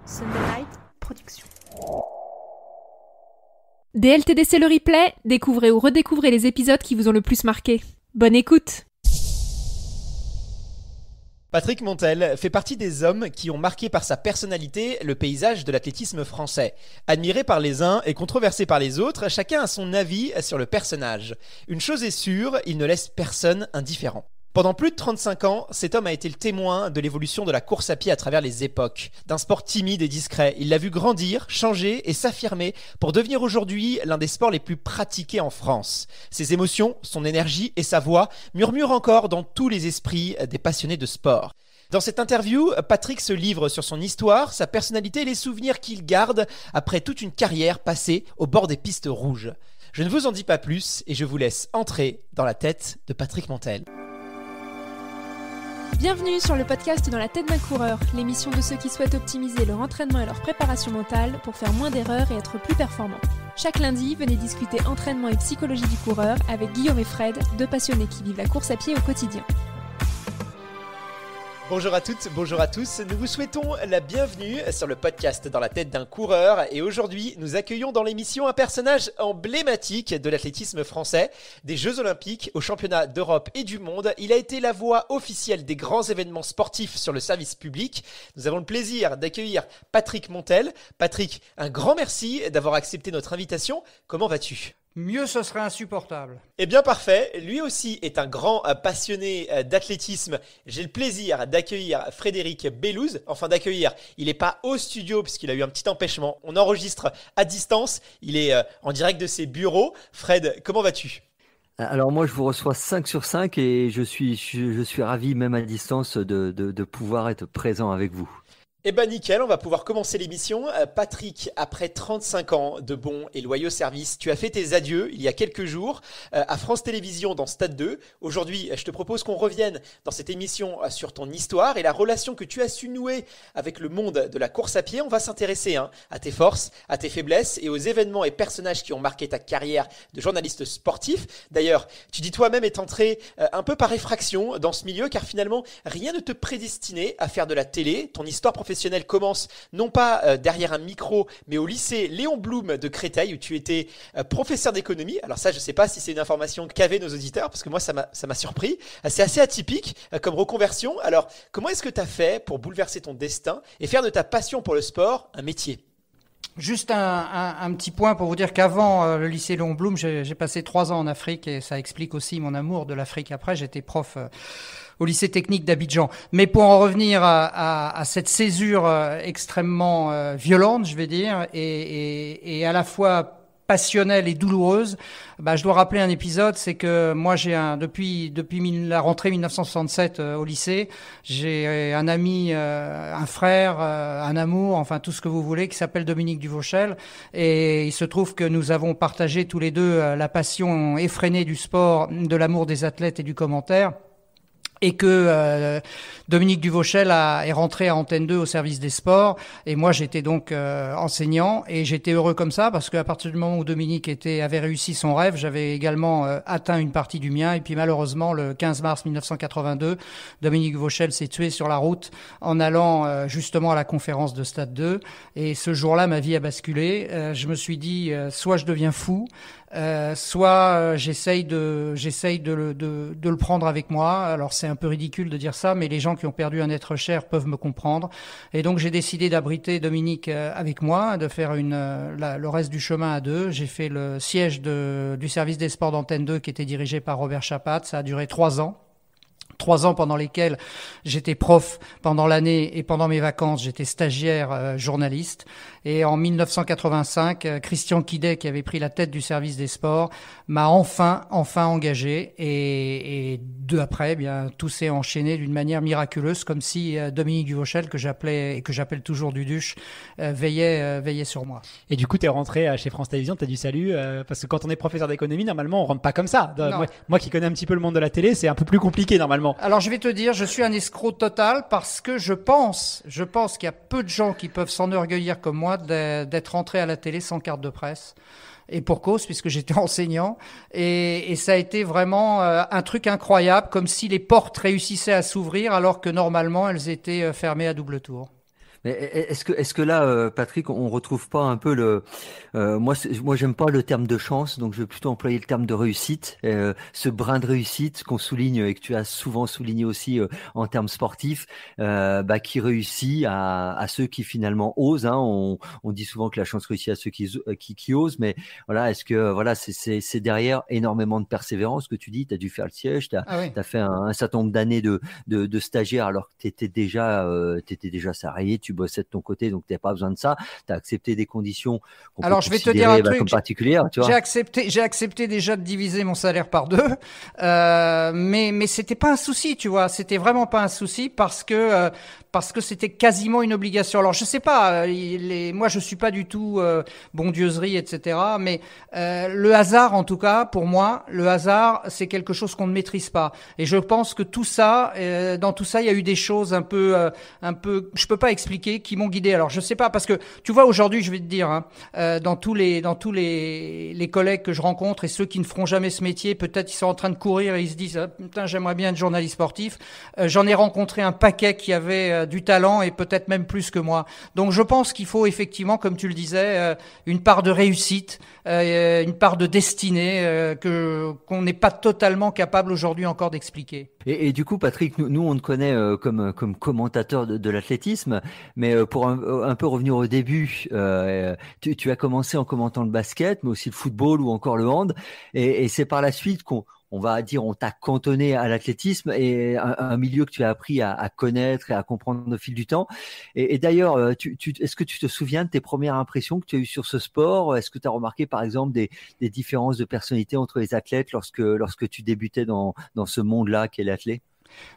production production. DLTDC le replay, découvrez ou redécouvrez les épisodes qui vous ont le plus marqué. Bonne écoute Patrick Montel fait partie des hommes qui ont marqué par sa personnalité le paysage de l'athlétisme français. Admiré par les uns et controversé par les autres, chacun a son avis sur le personnage. Une chose est sûre, il ne laisse personne indifférent. Pendant plus de 35 ans, cet homme a été le témoin de l'évolution de la course à pied à travers les époques. D'un sport timide et discret, il l'a vu grandir, changer et s'affirmer pour devenir aujourd'hui l'un des sports les plus pratiqués en France. Ses émotions, son énergie et sa voix murmurent encore dans tous les esprits des passionnés de sport. Dans cette interview, Patrick se livre sur son histoire, sa personnalité et les souvenirs qu'il garde après toute une carrière passée au bord des pistes rouges. Je ne vous en dis pas plus et je vous laisse entrer dans la tête de Patrick Montel. Bienvenue sur le podcast Dans la tête d'un coureur, l'émission de ceux qui souhaitent optimiser leur entraînement et leur préparation mentale pour faire moins d'erreurs et être plus performants. Chaque lundi, venez discuter entraînement et psychologie du coureur avec Guillaume et Fred, deux passionnés qui vivent la course à pied au quotidien. Bonjour à toutes, bonjour à tous. Nous vous souhaitons la bienvenue sur le podcast Dans la tête d'un coureur. Et aujourd'hui, nous accueillons dans l'émission un personnage emblématique de l'athlétisme français, des Jeux Olympiques, aux championnats d'Europe et du monde. Il a été la voix officielle des grands événements sportifs sur le service public. Nous avons le plaisir d'accueillir Patrick Montel. Patrick, un grand merci d'avoir accepté notre invitation. Comment vas-tu mieux ce serait insupportable. Eh bien parfait, lui aussi est un grand euh, passionné euh, d'athlétisme. J'ai le plaisir d'accueillir Frédéric Bellouze, enfin d'accueillir, il n'est pas au studio puisqu'il a eu un petit empêchement. On enregistre à distance, il est euh, en direct de ses bureaux. Fred, comment vas-tu alors moi, je vous reçois 5 sur 5 et je suis, je, suis ravi, même à distance, de pouvoir être présent avec vous. Eh ben nickel, on va pouvoir commencer l'émission. Euh, Patrick, après 35 ans de bons et loyaux services, tu as fait tes adieux il y a quelques jours euh, à France Télévisions dans Stade 2. Aujourd'hui, je te propose qu'on revienne dans cette émission euh, sur ton histoire et la relation que tu as su nouer avec le monde de la course à pied. On va s'intéresser hein, à tes forces, à tes faiblesses et aux événements et personnages qui ont marqué ta carrière de journaliste sportif. D'ailleurs, tu dis toi-même être entré un peu par effraction dans ce milieu car finalement, rien ne te prédestinait à faire de la télé. Ton histoire professionnelle commence non pas euh, derrière un micro, mais au lycée Léon Blum de Créteil, où tu étais euh, professeur d'économie. Alors ça, je ne sais pas si c'est une information qu'avaient nos auditeurs, parce que moi, ça m'a surpris. Euh, c'est assez atypique comme reconversion. Alors, comment est-ce que tu as fait pour bouleverser ton destin et faire de ta passion pour le sport un métier Juste un, petit point pour vous dire qu'avant le lycée Léon Blum, j'ai passé trois ans en Afrique et ça explique aussi mon amour de l'Afrique. Après, j'étais prof au lycée technique d'Abidjan. Mais pour en revenir à, cette césure euh, extrêmement euh, violente, je vais dire, et, à la fois passionnelle et douloureuse. Bah, je dois rappeler un épisode, c'est que moi j'ai un depuis depuis la rentrée 1967 euh, au lycée, j'ai un ami, un frère, un amour, enfin tout ce que vous voulez, qui s'appelle Dominique Duvauchel, et il se trouve que nous avons partagé tous les deux la passion effrénée du sport, de l'amour des athlètes et du commentaire et que euh, Dominique Duvauchel a, est rentré à Antenne 2 au service des sports et moi j'étais donc euh, enseignant et j'étais heureux comme ça parce qu'à partir du moment où Dominique était avait réussi son rêve, j'avais également euh, atteint une partie du mien et puis malheureusement le 15 mars 1982, Dominique Duvauchel s'est tué sur la route en allant justement à la conférence de Stade 2 et ce jour-là ma vie a basculé, je me suis dit soit je deviens fou, euh, soit euh, j'essaye de j'essaye de le, de, de, le prendre avec moi. Alors c'est un peu ridicule de dire ça, mais les gens qui ont perdu un être cher peuvent me comprendre. Et donc j'ai décidé d'abriter Dominique euh, avec moi, de faire une le reste du chemin à deux. J'ai fait le siège de, du service des sports d'antenne 2 qui était dirigé par Robert Chapat. Ça a duré trois ans trois ans pendant lesquels j'étais prof pendant l'année et pendant mes vacances, j'étais stagiaire euh, journaliste. Et en 1985, euh, Christian Kidet, qui avait pris la tête du service des sports, m'a enfin, enfin engagé. Et, et deux après, eh bien, tout s'est enchaîné d'une manière miraculeuse, comme si euh, Dominique Duvauchel, que j'appelais et que j'appelle toujours Duduche, veillait, veillait sur moi. Et du coup, tu es rentré chez France Télévisions, tu as du salut, parce que quand on est professeur d'économie, normalement, on rentre pas comme ça. moi qui connais un petit peu le monde de la télé, c'est un peu plus compliqué normalement. Alors je vais te dire, je suis un escroc total parce que je pense, je pense qu'il y a peu de gens qui peuvent s'enorgueillir comme moi d'être entré à la télé sans carte de presse et pour cause puisque j'étais enseignant et, ça a été vraiment euh, un truc incroyable comme si les portes réussissaient à s'ouvrir alors que normalement elles étaient euh, fermées à double tour. E, e, est-ce que, est-ce que là, euh, Patrick, on retrouve pas un peu le. Euh, moi, moi, j'aime pas le terme de chance, donc je vais plutôt employer le terme de réussite. Euh, ce brin de réussite qu'on souligne et que tu as souvent souligné aussi en termes sportifs, bah, qui réussit à, ceux qui finalement osent. Hein. On, dit souvent que la chance réussit à ceux qui, qui, qui osent, mais voilà, est-ce que voilà, c'est, derrière énormément de persévérance que tu dis. Tu as dû faire le siège, tu as, ah fait un, certain nombre d'années de, stagiaire alors que tu étais déjà, étais déjà salarié. Tu tu bossais de ton côté, donc tu n'as pas besoin de ça. Tu as accepté des conditions Alors, je vais te dire un bah, truc J'ai accepté, j'ai accepté déjà de diviser mon salaire par deux, euh, mais mais c'était pas un souci, tu vois. C'était vraiment pas un souci parce que euh, parce que c'était quasiment une obligation. Alors je sais pas, euh, moi je suis pas du tout bondieuserie, etc. Mais le hasard, en tout cas pour moi, le hasard c'est quelque chose qu'on ne maîtrise pas. Et je pense que tout ça, dans tout ça, il y a eu des choses un peu, un peu, je peux pas expliquer qui m'ont guidé. Alors je sais pas parce que tu vois aujourd'hui, je vais te dire, hein, euh, dans tous les dans tous les, collègues que je rencontre et ceux qui ne feront jamais ce métier, peut-être ils sont en train de courir et ils se disent ah, putain j'aimerais bien être journaliste sportif. Euh, j'en ai rencontré un paquet qui avait euh, du talent et peut-être même plus que moi. Donc je pense qu'il faut effectivement, comme tu le disais, une part de réussite, euh, une part de destinée euh, que qu'on n'est pas totalement capable aujourd'hui encore d'expliquer. Et, du coup, Patrick, nous, nous on te connaît euh, comme comme commentateur de, l'athlétisme, mais pour un, peu revenir au début, tu, as commencé en commentant le basket, mais aussi le football ou encore le hand, et, et c'est par la suite qu'on on va dire, on t'a cantonné à l'athlétisme et un, milieu que tu as appris à, connaître et à comprendre au fil du temps. Et, d'ailleurs, euh, tu, est-ce que tu te souviens de tes premières impressions que tu as eues sur ce sport Est-ce que tu as remarqué, par exemple, des, différences de personnalité entre les athlètes lorsque, lorsque tu débutais dans, dans ce monde-là qu'est l'athlète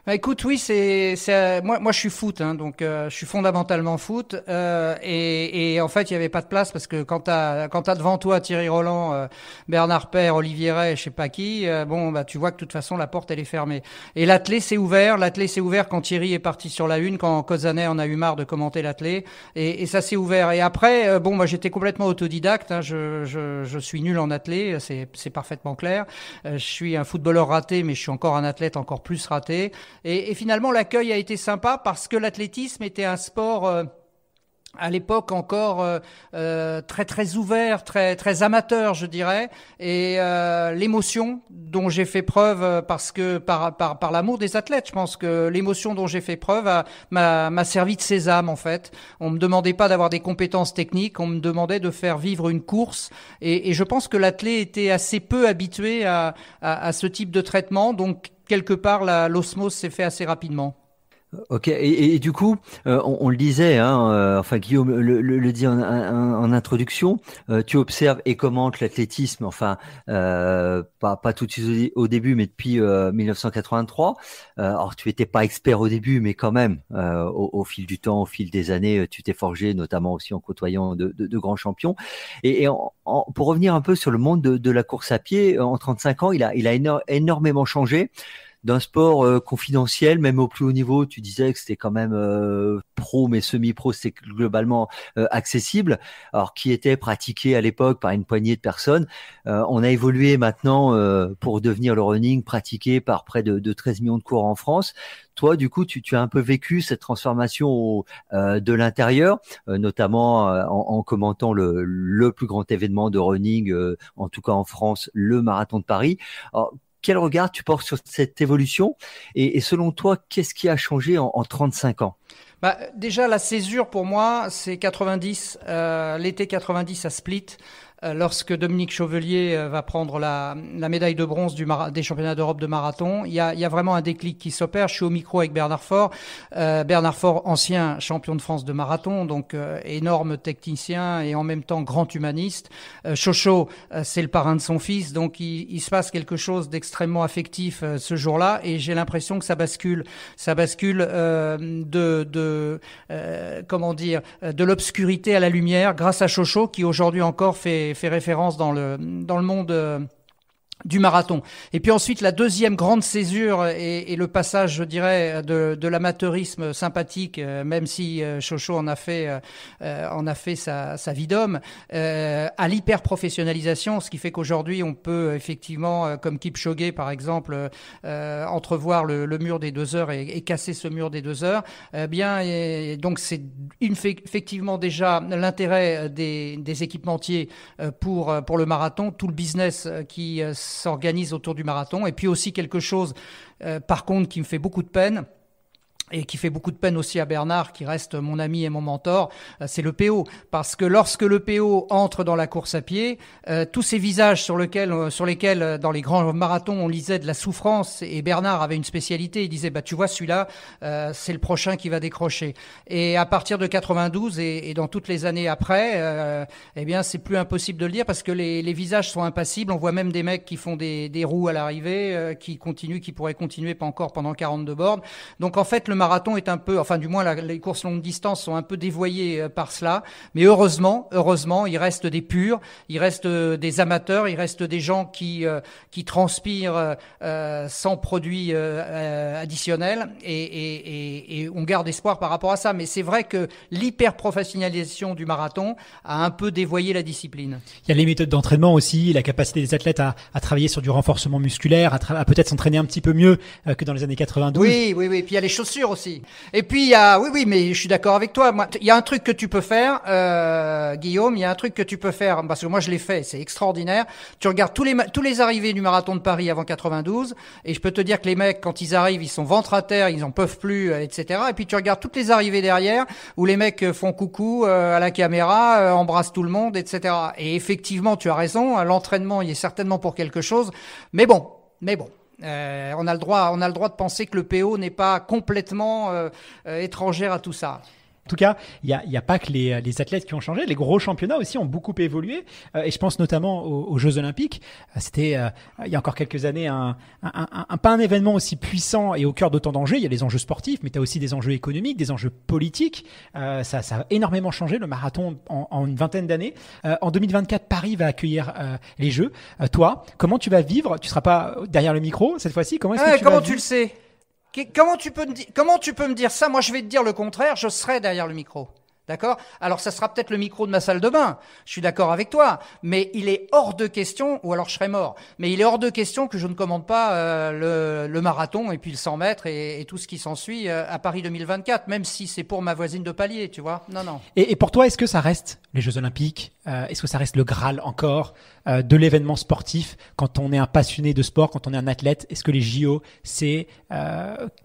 bah, écoute, oui, c'est moi, moi je suis foot, hein, donc euh, je suis fondamentalement foot, euh, et, en fait il n'y avait pas de place parce que quand t'as quand as devant toi Thierry Roland, euh, Bernard Père, Olivier Rey je sais pas qui, bon bah tu vois que de toute façon la porte elle est fermée. Et l'athlé s'est ouvert, l'athlé s'est ouvert quand Thierry est parti sur la une, quand Cozanet en a eu marre de commenter l'athlé, et, ça s'est ouvert. Et après, bon moi j'étais complètement autodidacte, hein, je, je, je, suis nul en athlé, c'est parfaitement clair. je suis un footballeur raté, mais je suis encore un athlète encore plus raté. Et, finalement, l'accueil a été sympa parce que l'athlétisme était un sport... Euh, à l'époque encore euh, euh, très très ouvert, très très amateur, je dirais, et l'émotion dont j'ai fait preuve parce que par par, par l'amour des athlètes, je pense que l'émotion dont j'ai fait preuve m'a servi de sésame en fait. On me demandait pas d'avoir des compétences techniques, on me demandait de faire vivre une course, et, je pense que l'athlète était assez peu habitué à, à ce type de traitement, donc quelque part, l'osmose s'est fait assez rapidement. Ok, et, du coup, euh, on, le disait, hein, euh, enfin Guillaume le, dit en, introduction, euh, tu observes et commentes l'athlétisme, enfin pas, pas, tout de suite au, début, mais depuis 1983. alors tu n'étais pas expert au début, mais quand même, au, fil du temps, au fil des années, tu t'es forgé, notamment aussi en côtoyant de, grands champions. Et, pour revenir un peu sur le monde de, la course à pied, en 35 ans, il a, il a énormément changé d'un sport euh, confidentiel, même au plus haut niveau. Tu disais que c'était quand même euh, pro, mais semi-pro, c'est globalement euh, accessible. Alors, qui était pratiqué à l'époque par une poignée de personnes. on a évolué maintenant pour devenir le running pratiqué par près de, 13 millions de cours en France. Toi, du coup, tu, as un peu vécu cette transformation de l'intérieur, notamment en, commentant le, le, plus grand événement de running, en tout cas en France, le marathon de Paris quel regard tu portes sur cette évolution et, selon toi, qu'est-ce qui a changé en, 35 ans bah, Déjà, la césure pour moi, c'est 90, euh, l'été 90 à Split. Euh, lorsque Dominique Chauvelier euh, va prendre la, médaille de bronze des championnats d'Europe de marathon, il y, a, vraiment un déclic qui s'opère. Je suis au micro avec Bernard Faure. Euh, Bernard Faure, ancien champion de France de marathon, donc énorme technicien et en même temps grand humaniste. Chocho, c'est le parrain de son fils, donc il, se passe quelque chose d'extrêmement affectif ce jour-là et j'ai l'impression que ça bascule. Ça bascule de, de comment dire, de l'obscurité à la lumière grâce à Chocho qui aujourd'hui encore fait fait référence dans le, dans le monde euh, du marathon. Et puis ensuite, la deuxième grande césure et, le passage, je dirais, de, l'amateurisme sympathique, euh, même si euh, Chocho en a fait, euh, en a fait sa, vie d'homme, à l'hyper-professionnalisation, ce qui fait qu'aujourd'hui, on peut effectivement, comme Kipchoge par exemple, entrevoir le, mur des deux heures et, casser ce mur des deux heures. Eh bien, donc c'est effectivement déjà l'intérêt des, des équipementiers pour, pour le marathon, tout le business qui s'organise autour du marathon. Et puis aussi quelque chose, euh, par contre, qui me fait beaucoup de peine, et qui fait beaucoup de peine aussi à Bernard, qui reste mon ami et mon mentor, euh, c'est le PO. Parce que lorsque le PO entre dans la course à pied, euh, tous ces visages sur, euh, sur lesquels, dans les grands marathons, on lisait de la souffrance, et Bernard avait une spécialité, il disait, bah, tu vois, celui-là, c'est le prochain qui va décrocher. Et à partir de 92 et, dans toutes les années après, eh bien, c'est plus impossible de le dire parce que les, visages sont impassibles. On voit même des mecs qui font des, des roues à l'arrivée, qui continuent, qui pourraient continuer pas encore pendant 42 bornes. Donc, en fait, le marathon est un peu, enfin du moins les courses longues distances sont un peu dévoyées euh, par cela, mais heureusement, heureusement, il reste des purs, il reste euh, des amateurs, il reste des gens qui euh, qui transpirent sans produits additionnels et, on garde espoir par rapport à ça. Mais c'est vrai que l'hyper professionnalisation du marathon a un peu dévoyé la discipline. Il y a les méthodes d'entraînement aussi, la capacité des athlètes à, travailler sur du renforcement musculaire, à, peut-être s'entraîner un petit peu mieux que dans les années 92. Oui, oui, oui. Et puis il y a les chaussures et puis il y a, oui, oui, mais je suis d'accord avec toi. il y a un truc que tu peux faire, euh, Guillaume. Il y a un truc que tu peux faire parce que moi je l'ai fait, c'est extraordinaire. Tu regardes tous les tous les arrivés du marathon de Paris avant 92, et je peux te dire que les mecs quand ils arrivent, ils sont ventre à terre, ils en peuvent plus, euh, etc. Et puis tu regardes toutes les arrivées derrière où les mecs euh, font coucou à la caméra, embrassent tout le monde, etc. Et effectivement, tu as raison. L'entraînement, il est certainement pour quelque chose, mais bon, mais bon. Euh, on, a le droit, on a le droit de penser que le PO n'est pas complètement étranger euh, euh, étrangère à tout ça. En tout cas, il n'y a, a, pas que les, euh, les, athlètes qui ont changé. Les gros championnats aussi ont beaucoup évolué. Euh, et je pense notamment aux, aux Jeux Olympiques. Euh, c'était, il y a encore quelques années, un, un, un, un, pas un événement aussi puissant et au cœur d'autant d'enjeux. Il y a les enjeux sportifs, mais tu as aussi des enjeux économiques, des enjeux politiques. ça, ça, a énormément changé le marathon en, en une vingtaine d'années. en 2024, Paris va accueillir les Jeux. toi, comment tu vas vivre Tu seras pas derrière le micro cette fois-ci. Comment, est-ce que tu comment tu le sais Comment tu peux me, comment tu peux me dire ça Moi, je vais te dire le contraire, je serai derrière le micro. D'accord Alors ça sera peut-être le micro de ma salle de bain, je suis d'accord avec toi, mais il est hors de question, ou alors je serai mort, mais il est hors de question que je ne commande pas euh, le, marathon et puis le 100 mètres et, tout ce qui s'ensuit euh, à Paris 2024, même si c'est pour ma voisine de palier, tu vois. Non, non. Et, pour toi, est-ce que ça reste les Jeux Olympiques euh, Est-ce que ça reste le Graal encore de l'événement sportif quand on est un passionné de sport, quand on est un athlète Est-ce que les JO, c'est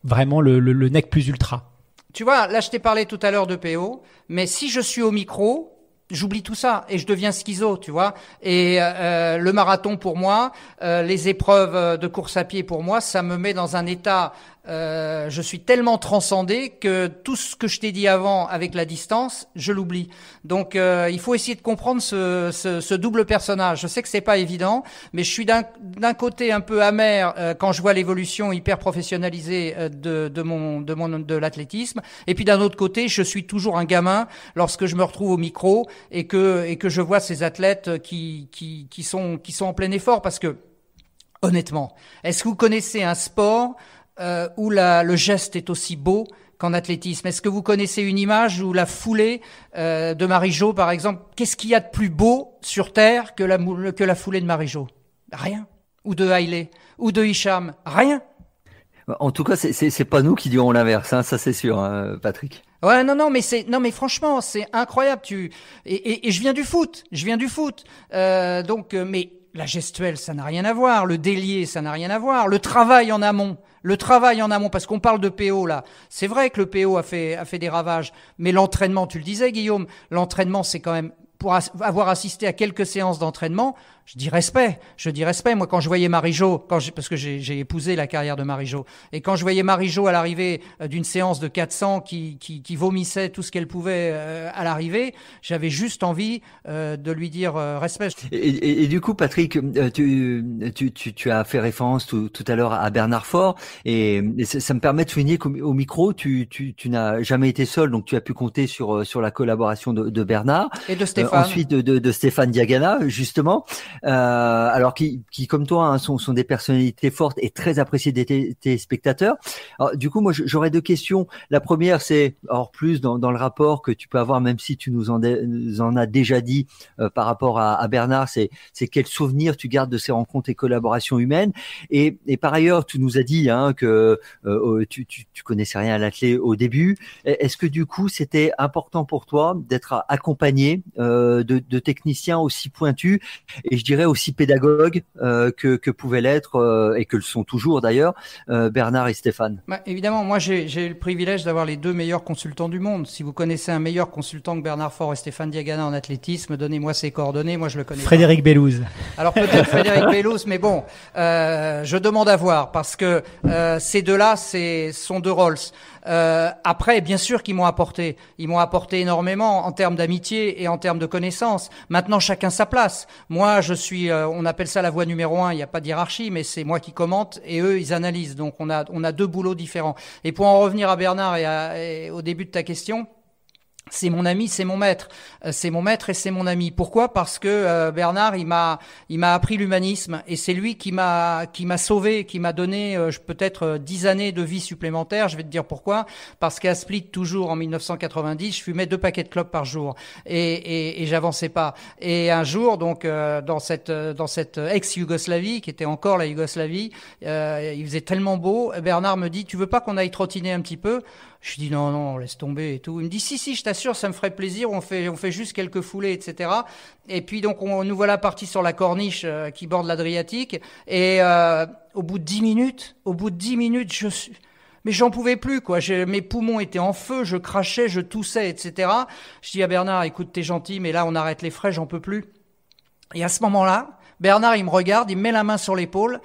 vraiment le, le, le nec plus ultra tu vois, là, je t'ai parlé tout à l'heure de PO, mais si je suis au micro, j'oublie tout ça et je deviens schizo, tu vois. Et euh, euh, le marathon pour moi, euh, les épreuves de course à pied pour moi, ça me met dans un état euh, je suis tellement transcendé que tout ce que je t'ai dit avant avec la distance, je l'oublie. Donc euh, il faut essayer de comprendre ce, ce, ce, double personnage. Je sais que c'est pas évident, mais je suis d'un côté un peu amer euh, quand je vois l'évolution hyper professionnalisée euh, de, de, mon de mon de l'athlétisme, et puis d'un autre côté, je suis toujours un gamin lorsque je me retrouve au micro et que et que je vois ces athlètes qui qui, qui sont qui sont en plein effort parce que Honnêtement, est-ce que vous connaissez un sport euh, où le geste est aussi beau qu'en athlétisme. Est-ce que vous connaissez une image où la foulée euh, de Marie-Jo, par exemple, qu'est-ce qu'il y a de plus beau sur Terre que la, foulée de Marie-Jo Rien. Ou de Hailey, ou de Hicham, rien. En tout cas, c'est pas nous qui dirons l'inverse, hein, ça c'est sûr, hein, Patrick. Ouais, non, non, mais c'est, non, mais franchement, c'est incroyable. Tu et, je viens du foot, je viens du foot. Euh, donc, mais la gestuelle, ça n'a rien à voir. Le délier, ça n'a rien à voir. Le travail en amont, le travail en amont, parce qu'on parle de PO là. C'est vrai que le PO a fait, a fait des ravages, mais l'entraînement, tu le disais Guillaume, l'entraînement c'est quand même, pour avoir assisté à quelques séances d'entraînement, je dis respect, je dis respect. Moi, quand je voyais Marie-Jo, parce que j'ai épousé la carrière de Marie-Jo, et quand je voyais Marie-Jo à l'arrivée euh, d'une séance de 400 qui, qui, qui vomissait tout ce qu'elle pouvait euh, à l'arrivée, j'avais juste envie euh, de lui dire respect. Et, du coup, Patrick, tu, tu, as fait référence tout, à l'heure à Bernard Faure, et, ça me permet de souligner qu'au micro, tu, n'as jamais été seul, donc tu as pu compter sur, sur la collaboration de, Bernard. Et de Stéphane. ensuite, de Stéphane Diagana, justement. Euh, alors qui, qui, comme toi, hein, sont, sont, des personnalités fortes et très appréciées des téléspectateurs. du coup, moi, j'aurais deux questions. La première, c'est, hors plus dans, dans, le rapport que tu peux avoir, même si tu nous en, as déjà dit euh, par rapport à, Bernard, c'est quel souvenir tu gardes de ces rencontres et collaborations humaines. Et, et par ailleurs, tu nous as dit hein, que euh, tu, tu, connaissais rien à l'atelier au début. E-, est-ce que du coup, c'était important pour toi d'être accompagné de, techniciens aussi pointus Et dirais, aussi pédagogue euh, que, que, l'être, euh, et que le sont toujours d'ailleurs, euh, Bernard et Stéphane. Bah, évidemment, moi j'ai eu le privilège d'avoir les deux meilleurs consultants du monde. Si vous connaissez un meilleur consultant que Bernard Faure et Stéphane Diagana en athlétisme, donnez-moi ses coordonnées, moi je le connais. Frédéric Alors peut-être Frédéric Bellouze, mais bon, je demande à voir, parce que ces deux-là, c'est sont deux Rolls. Euh, après, bien sûr qu'ils m'ont apporté. Ils m'ont apporté énormément en termes d'amitié et en termes de connaissances. Maintenant, chacun sa place. Moi, je suis, euh, on appelle ça la voie numéro un. Il n'y a pas de hiérarchie, mais c'est moi qui commente et eux, ils analysent. Donc, on a, on a deux boulots différents. Et pour en revenir à Bernard et au début de ta question, c'est mon ami, c'est mon maître, euh, c'est mon maître et c'est mon ami. Pourquoi Parce que euh, Bernard, il m'a, il m'a appris l'humanisme et c'est lui qui m'a, qui m'a sauvé, qui m'a donné euh, peut-être euh, dix années de vie supplémentaire. Je vais te dire pourquoi. Parce qu'à Split, toujours en 1990, je fumais deux paquets de clopes par jour et, et, et j'avançais pas. Et un jour, donc dans cette, dans cette ex-Yougoslavie qui était encore la Yougoslavie, il faisait tellement beau. Bernard me dit, tu veux pas qu'on aille trottiner un petit peu je lui dis non, non, laisse tomber et tout. Il me dit si, si, je t'assure, ça me ferait plaisir. On fait, on fait juste quelques foulées, etc. Et puis donc on nous voilà partis sur la corniche euh, qui borde l'Adriatique. Et euh, au bout de dix minutes, au bout de dix minutes, je suis mais j'en pouvais plus, quoi. Mes poumons étaient en feu, je crachais, je toussais, etc. Je dis à Bernard, écoute, t'es gentil, mais là, on arrête les frais, j'en peux plus. Et à ce moment-là, Bernard, il me regarde, il met la main sur l'épaule,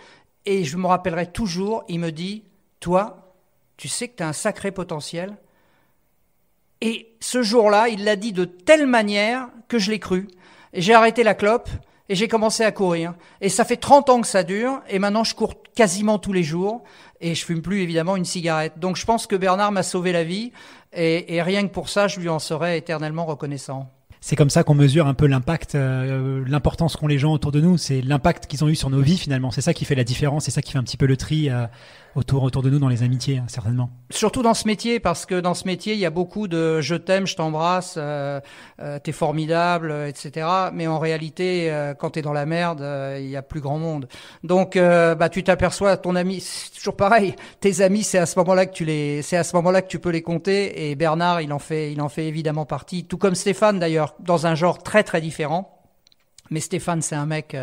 et je me rappellerai toujours, il me dit, toi, tu sais que tu as un sacré potentiel. Et ce jour-là, il l'a dit de telle manière que je l'ai cru. J'ai arrêté la clope et j'ai commencé à courir. Et ça fait 30 ans que ça dure, et maintenant je cours quasiment tous les jours, et je fume plus évidemment une cigarette. Donc je pense que Bernard m'a sauvé la vie, et, rien que pour ça, je lui en serai éternellement reconnaissant. C'est comme ça qu'on mesure un peu l'impact, euh, euh, l'importance qu'ont les gens autour de nous. C'est l'impact qu'ils ont eu sur nos vies finalement. C'est ça qui fait la différence, c'est ça qui fait un petit peu le tri euh, autour, autour de nous dans les amitiés, hein, certainement. Surtout dans ce métier, parce que dans ce métier, il y a beaucoup de je t'aime, je t'embrasse, euh, euh, t'es formidable, euh, etc. Mais en réalité, euh, quand t'es dans la merde, euh, il y a plus grand monde. Donc, euh, bah, tu t'aperçois, ton ami, c'est toujours pareil. Tes amis, c'est à ce moment-là que tu les, c'est à ce moment-là que tu peux les compter. Et Bernard, il en fait, il en fait évidemment partie, tout comme Stéphane d'ailleurs, dans un genre très très différent. Mais Stéphane, c'est un mec,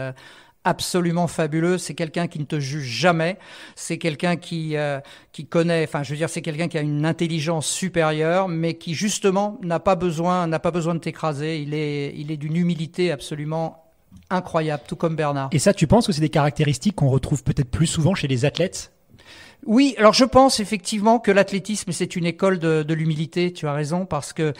absolument fabuleux. C'est quelqu'un qui ne te juge jamais. C'est quelqu'un qui euh, qui connaît. Enfin, je veux dire, c'est quelqu'un qui a une intelligence supérieure, mais qui justement n'a pas besoin n'a pas besoin de t'écraser. Il est il est d'une humilité absolument incroyable, tout comme Bernard. Et ça, tu penses que c'est des caractéristiques qu'on retrouve peut-être plus souvent chez les athlètes oui, alors je pense effectivement que l'athlétisme, c'est une école de l'humilité, tu as raison, parce que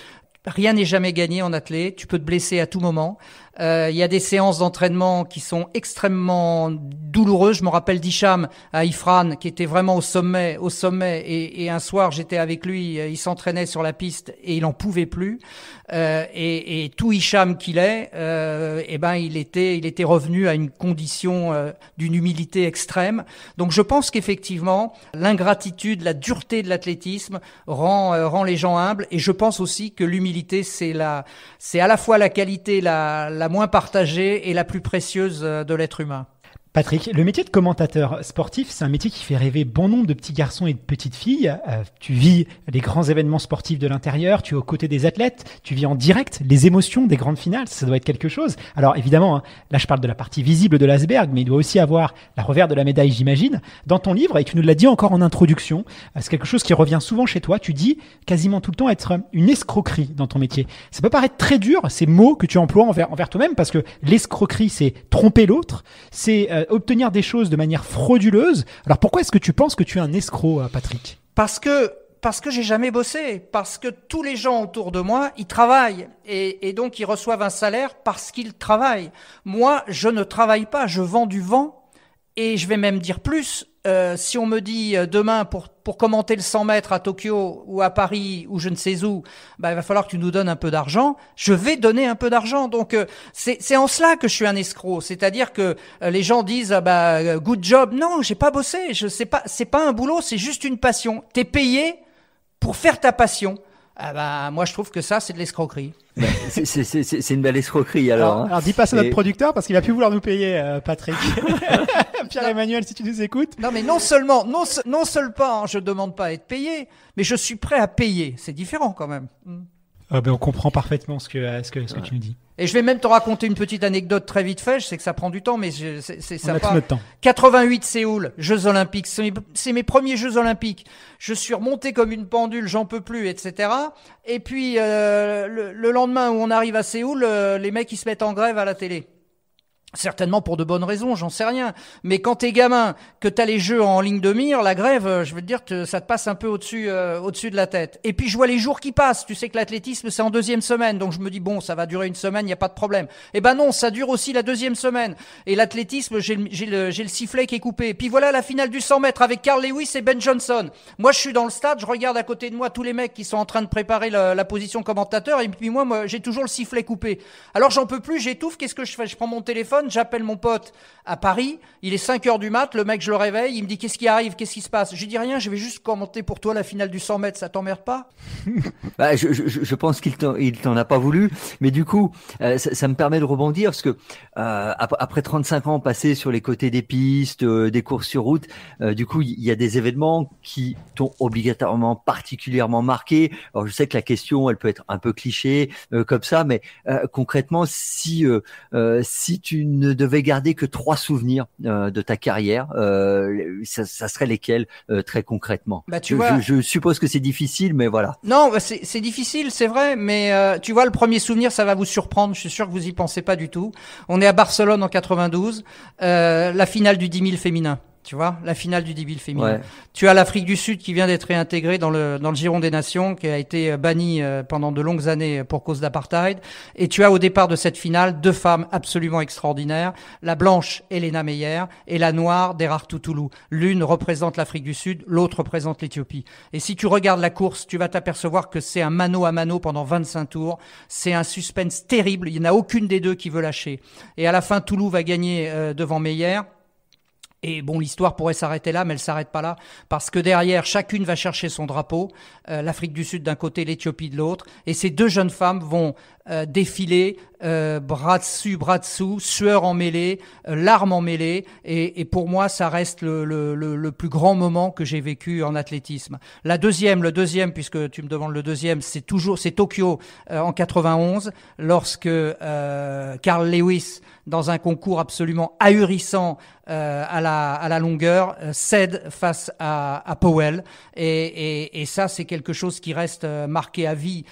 Rien n'est jamais gagné en athlète, tu peux te blesser à tout moment. Euh, il y a des séances d'entraînement qui sont extrêmement douloureuses. Je me rappelle d'Hicham à Ifran, qui était vraiment au sommet, au sommet. Et, un soir, j'étais avec lui, euh, il s'entraînait sur la piste et il en pouvait plus. Euh, et, tout Icham qu'il est, euh, eh ben il était, il était revenu à une condition euh, d'une humilité extrême. Donc je pense qu'effectivement, l'ingratitude, la dureté de l'athlétisme rend rend les gens humbles. Et je pense aussi que l'humilité c'est à la fois la qualité la moins partagée et la plus précieuse euh, de l'être humain. Patrick, le métier de commentateur sportif, c'est un métier qui fait rêver bon nombre de petits garçons et de petites filles. Euh, tu vis les grands événements sportifs de l'intérieur, tu es aux côtés des athlètes, tu vis en direct les émotions des grandes finales, ça doit être quelque chose. Alors évidemment, hein, là je parle de la partie visible de l'asberg, mais il doit aussi avoir la revers de la médaille, j'imagine. Dans ton livre, et tu nous l'as dit encore en introduction, euh, c'est quelque chose qui revient souvent chez toi, tu dis quasiment tout le temps être une escroquerie dans ton métier. Ça peut paraître très dur, ces mots que tu emploies envers, envers toi-même, parce que l'escroquerie, c'est tromper l'autre, c'est... Euh, euh, obtenir des choses de manière frauduleuse. Alors pourquoi est-ce que tu penses que tu es un escroc, euh, Patrick Parce que parce que j'ai jamais bossé, parce que tous les gens autour de moi, ils travaillent et, et donc ils reçoivent un salaire parce qu'ils travaillent. Moi, je ne travaille pas, je vends du vent et je vais même dire plus, euh, si on me dit euh, demain pour, pour commenter le 100 mètres à Tokyo ou à Paris ou je ne sais où, bah, il va falloir que tu nous donnes un peu d'argent. Je vais donner un peu d'argent. Donc euh, c'est en cela que je suis un escroc. C'est-à-dire que les gens disent ah bah good job. Non, j'ai pas bossé. Je sais pas. C'est pas un boulot. C'est juste une passion. Tu es payé pour faire ta passion. Ah bah, moi, je trouve que ça, c'est de l'escroquerie. c'est une belle escroquerie alors. Alors, hein. dis pas ça à notre producteur parce qu'il va plus vouloir nous payer, euh, Patrick. Ah. Pierre-Emmanuel, si tu nous écoutes. Non mais non seulement, non, seulement, hein, je demande pas à être payé, mais je suis prêt à payer. C'est différent quand même. Hmm. Ah, ben, on comprend parfaitement ce que, euh, ce que, tu me dis. Et je vais même te raconter une petite anecdote très vite fait. Je sais que ça prend du temps, mais c'est sympa. Notre temps. 88 Séoul, Jeux Olympiques. C'est mes, premiers Jeux Olympiques. Je suis remonté comme une pendule, j'en peux plus, etc. Et puis euh, le, lendemain où on arrive à Séoul, euh, les mecs ils se mettent en grève à la télé. Certainement pour de bonnes raisons, j'en sais rien. Mais quand t'es gamin, que t'as les jeux en ligne de mire, la grève, euh, je veux dire que ça te passe un peu au-dessus, euh, au-dessus de la tête. Et puis je vois les jours qui passent. Tu sais que l'athlétisme c'est en deuxième semaine, donc je me dis bon, ça va durer une semaine, il y a pas de problème. Eh ben non, ça dure aussi la deuxième semaine. Et l'athlétisme, j'ai le, sifflet qui est coupé. Et puis voilà la finale du 100 mètres avec Carl Lewis et Ben Johnson. Moi, je suis dans le stade, je regarde à côté de moi tous les mecs qui sont en train de préparer la, la position commentateur, et puis moi, moi j'ai toujours le sifflet coupé. Alors j'en peux plus, j'étouffe. Qu'est-ce que je fais Je prends mon téléphone j'appelle mon pote à Paris, il est 5 h du mat, le mec, je le réveille, il me dit qu'est-ce qui arrive, qu'est-ce qui se passe Je dis rien, je vais juste commenter pour toi la finale du 100 mètres, ça t'emmerde pas bah, je, pense qu'il t'en a pas voulu, mais du coup, euh, ça, me permet de rebondir parce que euh, après 35 ans passés sur les côtés des pistes, euh, des courses sur route, du coup, il y a des événements qui t'ont obligatoirement particulièrement marqué. Alors, je sais que la question, elle peut être un peu cliché comme ça, mais concrètement, si si tu ne devais garder que trois souvenirs euh, de ta carrière, euh, ça, serait lesquels euh, très concrètement bah, je, suppose que c'est difficile, mais voilà. Non, bah, c'est difficile, c'est vrai, mais tu vois, le premier souvenir, ça va vous surprendre. Je suis sûr que vous y pensez pas du tout. On est à Barcelone en 92, la finale du 10 000 féminin. Tu vois, la finale du débile féminin. Tu as l'Afrique du Sud qui vient d'être réintégrée dans le, dans le giron des nations, qui a été euh, bannie euh, pendant de longues années euh, pour cause d'apartheid. Et tu as au départ de cette finale deux femmes absolument extraordinaires, la blanche Elena Meyer et la noire Derar Toutoulou. L'une représente l'Afrique du Sud, l'autre représente l'Éthiopie. Et si tu regardes la course, tu vas t'apercevoir que c'est un mano à mano pendant 25 tours. C'est un suspense terrible. Il n'y en a aucune des deux qui veut lâcher. Et à la fin, Toulou va gagner devant Meyer. Et bon, l'histoire pourrait s'arrêter là, mais elle s'arrête pas là, parce que derrière, chacune va chercher son drapeau, euh, l'Afrique du Sud d'un côté, l'Éthiopie de l'autre, et ces deux jeunes femmes vont euh, défilé, euh, bras dessus, bras dessous, sueur emmêlée, euh, larmes emmêlées. Et, et pour moi, ça reste le, le, le, plus grand moment que j'ai vécu en athlétisme. La deuxième, le deuxième, puisque tu me demandes le deuxième, c'est toujours c'est Tokyo euh, en 91, lorsque Carl Lewis, dans un concours absolument ahurissant à, la, à la longueur, cède face à, à Powell. Et, et, et ça, c'est quelque chose qui reste marqué à vie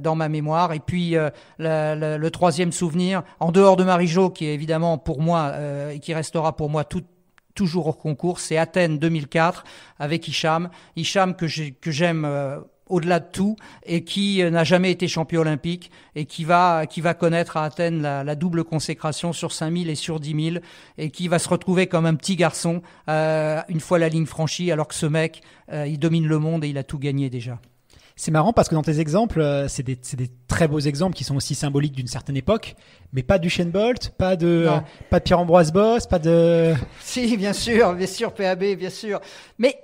dans ma mémoire. Et puis le troisième souvenir, en dehors de Marie-Jo, qui est évidemment pour moi euh, et qui restera pour moi toujours au concours, c'est Athènes 2004 avec Hicham. Hicham que j'aime euh, au-delà de tout et qui euh, n'a jamais été champion olympique et qui va, connaître à Athènes la, double consécration sur 5000 et sur 10 000 et qui va se retrouver comme un petit garçon une fois la ligne franchie alors que ce mec, il domine le monde et il a tout gagné déjà. C'est marrant parce que dans tes exemples, euh, c'est des, très beaux exemples qui sont aussi symboliques d'une certaine époque, mais pas du Shane pas de, euh, pas de Pierre-Ambroise Boss, pas de. Si, bien sûr, bien sûr, PAB, bien sûr. Mais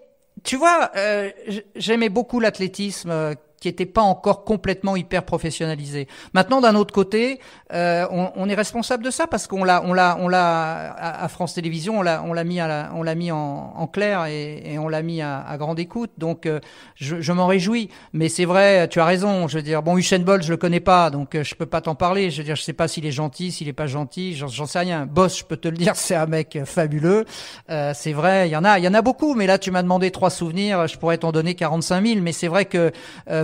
tu vois, euh, j'aimais beaucoup l'athlétisme qui n'était pas encore complètement hyper professionnalisé. Maintenant, d'un autre côté, euh, on, on, est responsable de ça parce qu'on l'a, on l'a, on l'a à, France Télévisions, on l'a, on l'a mis à on l'a mis en, en, clair et, et on l'a mis à, à, grande écoute. Donc, euh, je, je m'en réjouis. Mais c'est vrai, tu as raison. Je veux dire, bon, Usain Bolt, je le connais pas, donc euh, je peux pas t'en parler. Je veux dire, je sais pas s'il est gentil, s'il est pas gentil. J'en sais rien. Boss, je peux te le dire, c'est un mec fabuleux. Euh, c'est vrai, il y en a, il y en a beaucoup. Mais là, tu m'as demandé trois souvenirs. Je pourrais t'en donner 45 000. Mais c'est vrai que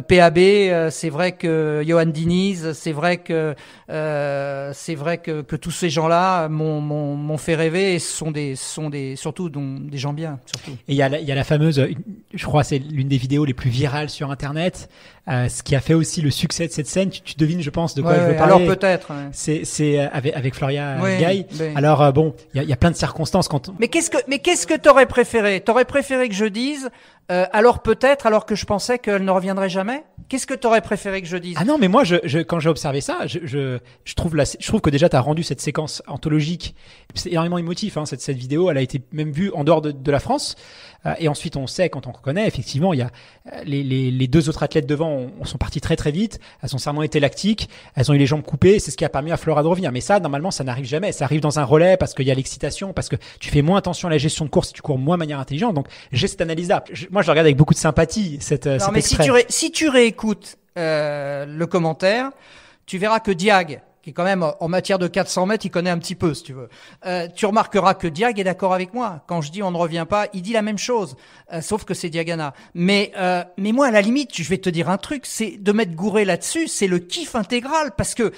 PAB, euh, c'est vrai que Johan Diniz, c'est vrai que euh, c'est vrai que, tous ces gens-là m'ont fait rêver et ce sont des sont des surtout dont des gens bien. Et il y, a la, y a la fameuse, je crois c'est l'une des vidéos les plus virales sur Internet euh, ce qui a fait aussi le succès de cette scène, tu, devines, je pense, de quoi je veux parler. Alors peut-être. C'est, euh, avec, avec Floria Gaille Alors euh, bon, il y a, plein de circonstances quand. Mais qu'est-ce que, mais qu'est-ce que t'aurais préféré T'aurais préféré que je dise alors peut-être, alors que je pensais qu'elle ne reviendrait jamais. Qu'est-ce que t'aurais préféré que je dise Ah non, mais moi, je, quand j'ai observé ça, je, je, trouve la, je trouve que déjà t'as rendu cette séquence anthologique. C'est énormément émotif. Hein, cette, cette vidéo, elle a été même vue en dehors de, la France. et ensuite, on sait quand on reconnaît, effectivement, il y a les, les deux autres athlètes devant sont partis très très vite, elles ont certainement été lactiques, elles ont eu les jambes coupées, c'est ce qui a permis à Flora de revenir. Mais ça, normalement, ça n'arrive jamais. Ça arrive dans un relais parce qu'il y a l'excitation, parce que tu fais moins attention à la gestion de course, tu cours moins de manière intelligente. Donc j'ai cette analyse-là. Moi, je regarde avec beaucoup de sympathie cette. Euh, non, mais si tu, si réécoutes euh, le commentaire, tu verras que Diag quand même en matière de 400 mètres, il connaît un petit peu, si tu veux. Euh, tu remarqueras que Diag est d'accord avec moi. Quand je dis on ne revient pas, il dit la même chose, euh, sauf que c'est Diagana. Mais euh, mais moi, à la limite, je vais te dire un truc, c'est de mettre Gouré là-dessus, c'est le kiff intégral parce que